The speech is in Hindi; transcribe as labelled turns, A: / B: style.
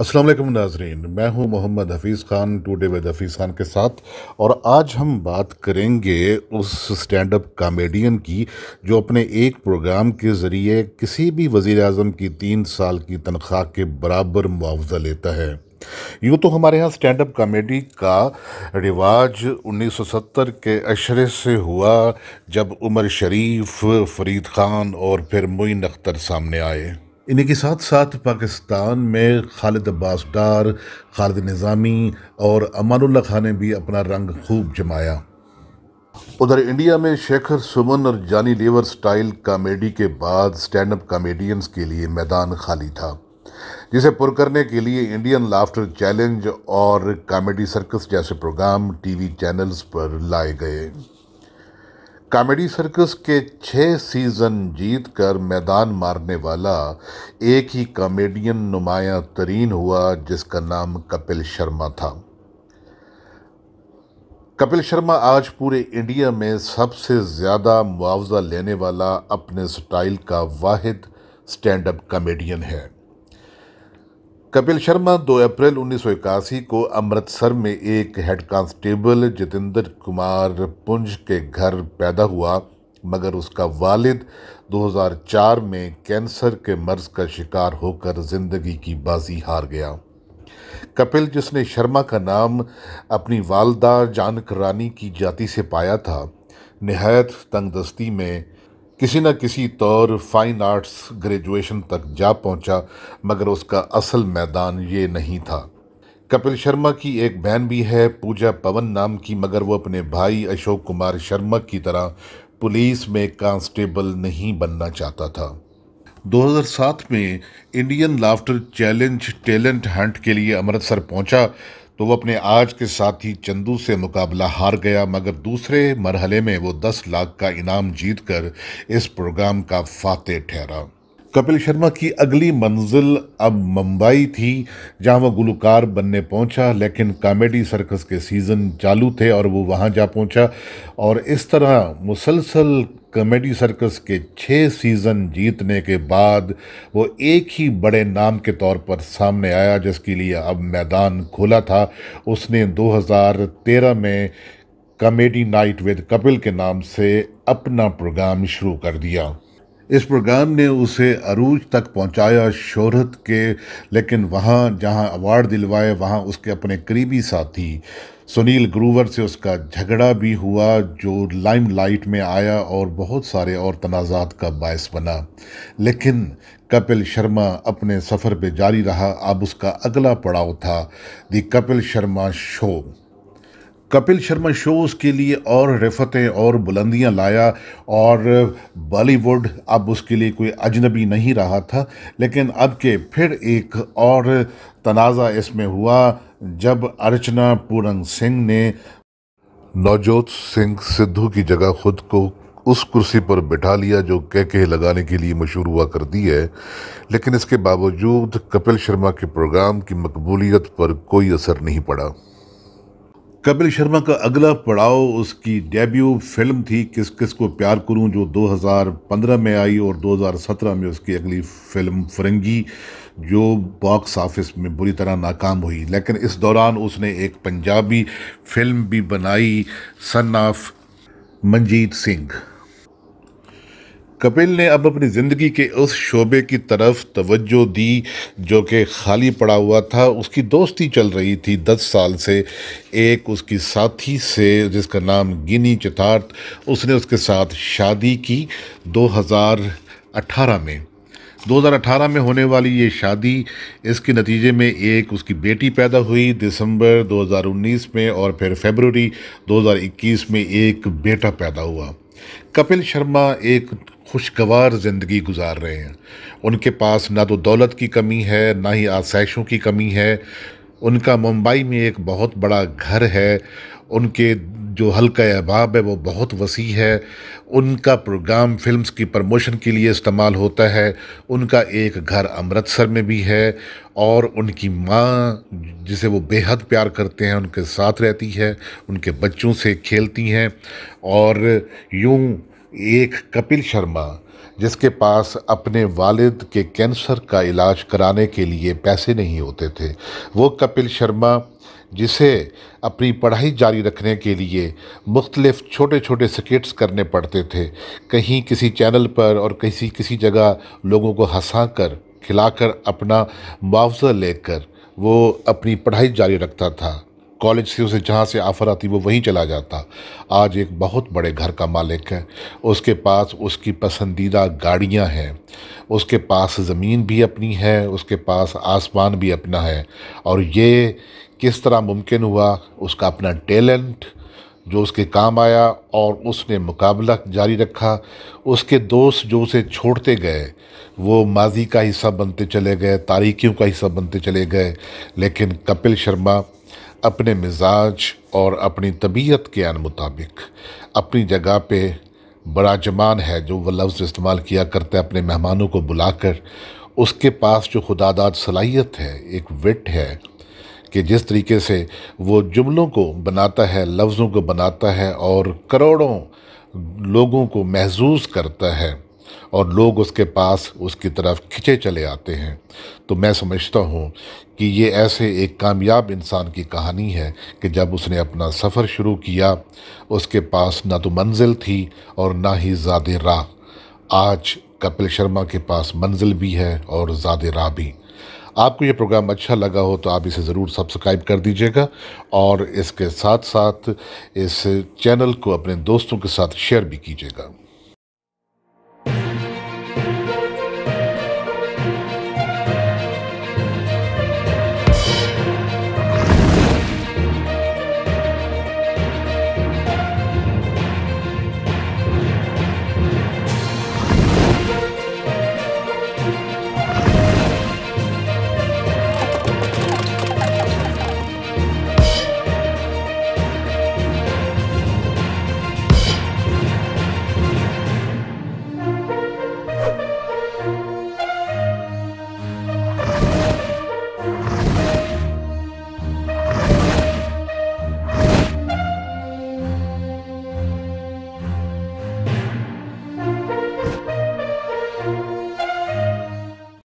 A: असलम नाजरीन मैं हूं मोहम्मद हफीज़ ख़ान टूडे विद हफीज़ ख़ान के साथ और आज हम बात करेंगे उस स्टैंड अप कामेडियन की जो अपने एक प्रोग्राम के ज़रिए किसी भी वज़ी अजम की तीन साल की तनख्वाह के बराबर मुआवजा लेता है यूँ तो हमारे यहाँ स्टैंड अप कामेडी का रिवाज 1970 के अशरे से हुआ जब उमर शरीफ फरीद ख़ान और फिर मुइन अख्तर सामने आए इन्हीं के साथ साथ पाकिस्तान में खालिद अब्बास डार खालिद निज़ामी और अमानुल्ला खान ने भी अपना रंग खूब जमाया उधर इंडिया में शेखर सुमन और जानी लेवर स्टाइल कॉमेडी के बाद स्टैंड अप कॉमेडियंस के लिए मैदान खाली था जिसे पुर करने के लिए इंडियन लाफ्टर चैलेंज और कॉमेडी सर्कस जैसे प्रोग्राम टीवी चैनल्स पर लाए गए कॉमेडी सर्कस के छः सीज़न जीत कर मैदान मारने वाला एक ही कॉमेडियन नुमाया तरीन हुआ जिसका नाम कपिल शर्मा था कपिल शर्मा आज पूरे इंडिया में सबसे ज़्यादा मुआवजा लेने वाला अपने स्टाइल का वाहिद स्टैंड अप कॉमेडियन है कपिल शर्मा 2 अप्रैल उन्नीस को अमृतसर में एक हेड कांस्टेबल जितेंद्र कुमार पुंज के घर पैदा हुआ मगर उसका वालिद 2004 में कैंसर के मर्ज का शिकार होकर ज़िंदगी की बाजी हार गया कपिल जिसने शर्मा का नाम अपनी वालदा जानक रानी की जाति से पाया था नहायत तंगदस्ती में किसी न किसी तौर फाइन आर्ट्स ग्रेजुएशन तक जा पहुंचा मगर उसका असल मैदान ये नहीं था कपिल शर्मा की एक बहन भी है पूजा पवन नाम की मगर वो अपने भाई अशोक कुमार शर्मा की तरह पुलिस में कांस्टेबल नहीं बनना चाहता था 2007 में Indian laughter challenge talent hunt के लिए अमृतसर पहुंचा तो वो अपने आज के साथी चंदू से मुकाबला हार गया मगर दूसरे मरहले में वो दस लाख का इनाम जीतकर इस प्रोग्राम का फाते ठहरा कपिल शर्मा की अगली मंजिल अब मुंबई थी जहां वह गुलकार बनने पहुंचा लेकिन कॉमेडी सर्कस के सीज़न चालू थे और वो वहां जा पहुंचा और इस तरह मुसलसल कॉमेडी सर्कस के छः सीज़न जीतने के बाद वो एक ही बड़े नाम के तौर पर सामने आया जिसके लिए अब मैदान खोला था उसने 2013 में कॉमेडी नाइट विद कपिल के नाम से अपना प्रोग्राम शुरू कर दिया इस प्रोग्राम ने उसे अरूज तक पहुंचाया शोहरत के लेकिन वहाँ जहाँ अवार्ड दिलवाए वहाँ उसके अपने करीबी साथी सुनील ग्रूवर से उसका झगड़ा भी हुआ जो लाइमलाइट में आया और बहुत सारे और तनाज़ात का बायस बना लेकिन कपिल शर्मा अपने सफ़र पे जारी रहा अब उसका अगला पड़ाव था the Kapil Sharma show Kapil Sharma shows के लिए और रफ़तें और बुलंदियां लाया और बॉलीवुड अब उसके लिए कोई अजनबी नहीं रहा था लेकिन अब के फिर एक और तनाज़ा इसमें हुआ जब अर्चना पूरंग सिंह ने नवजोत सिंह सिद्धू की जगह खुद को उस कुर्सी पर बिठा लिया जो कह के लगाने के लिए मशहूर हुआ कर दी है लेकिन इसके बावजूद कपिल शर्मा के प्रोग्राम की मकबूलियत पर कोई असर नहीं पड़ा कपिल शर्मा का अगला पड़ाव उसकी डेब्यू फिल्म थी किस किस को प्यार करूं जो 2015 में आई और 2017 में उसकी अगली फिल्म फरंगी जो बॉक्स ऑफिस में बुरी तरह नाकाम हुई लेकिन इस दौरान उसने एक पंजाबी फिल्म भी बनाई सन ऑफ मंजीत सिंह कपिल ने अब अपनी ज़िंदगी के उस शोबे की तरफ तवज्जो दी जो कि खाली पड़ा हुआ था उसकी दोस्ती चल रही थी दस साल से एक उसकी साथी से जिसका नाम गिनी चितार्थ उसने उसके साथ शादी की 2018 में 2018 में होने वाली ये शादी इसके नतीजे में एक उसकी बेटी पैदा हुई दिसंबर 2019 में और फिर फरवरी 2021 में एक बेटा पैदा हुआ कपिल शर्मा एक खुशगवार ज़िंदगी गुजार रहे हैं उनके पास ना तो दौलत की कमी है ना ही आसाइशों की कमी है उनका मुंबई में एक बहुत बड़ा घर है उनके जो हल्का अहबाब है वो बहुत वसी है उनका प्रोग्राम फिल्म्स की प्रमोशन के लिए इस्तेमाल होता है उनका एक घर अमृतसर में भी है और उनकी माँ जिसे वो बेहद प्यार करते हैं उनके साथ रहती है उनके बच्चों से खेलती हैं और यूँ एक कपिल शर्मा जिसके पास अपने वालिद के कैंसर का इलाज कराने के लिए पैसे नहीं होते थे वो कपिल शर्मा जिसे अपनी पढ़ाई जारी रखने के लिए मुख्तलिफ़ छोटे छोटे स्किट्स करने पड़ते थे कहीं किसी चैनल पर और किसी किसी जगह लोगों को हंसा कर खिलाकर अपना मुआवजा लेकर वो अपनी पढ़ाई जारी रखता था कॉलेज से उसे जहाँ से ऑफ़र आती वो वहीं चला जाता आज एक बहुत बड़े घर का मालिक है उसके पास उसकी पसंदीदा गाड़ियाँ हैं उसके पास ज़मीन भी अपनी है उसके पास आसमान भी अपना है और ये किस तरह मुमकिन हुआ उसका अपना टैलेंट जो उसके काम आया और उसने मुकाबला जारी रखा उसके दोस्त जो उसे छोड़ते गए वो माजी का हिस्सा बनते चले गए तारीखियों का हिस्सा बनते चले गए लेकिन कपिल शर्मा अपने मिजाज और अपनी तबीयत के अन मुताबिक अपनी जगह पे बड़ा जमान है जो वह लफ्ज़ इस्तेमाल किया करते हैं अपने मेहमानों को बुलाकर उसके पास जो खुदादाद सलाहियत है एक विट है कि जिस तरीके से वो जुमलों को बनाता है लफ्ज़ों को बनाता है और करोड़ों लोगों को महसूस करता है और लोग उसके पास उसकी तरफ खिंचे चले आते हैं तो मैं समझता हूँ कि ये ऐसे एक कामयाब इंसान की कहानी है कि जब उसने अपना सफ़र शुरू किया उसके पास ना तो मंजिल थी और ना ही ज़्यादा राह आज कपिल शर्मा के पास मंजिल भी है और ज़्यादा राह भी आपको ये प्रोग्राम अच्छा लगा हो तो आप इसे ज़रूर सब्सक्राइब कर दीजिएगा और इसके साथ साथ इस चैनल को अपने दोस्तों के साथ शेयर भी कीजिएगा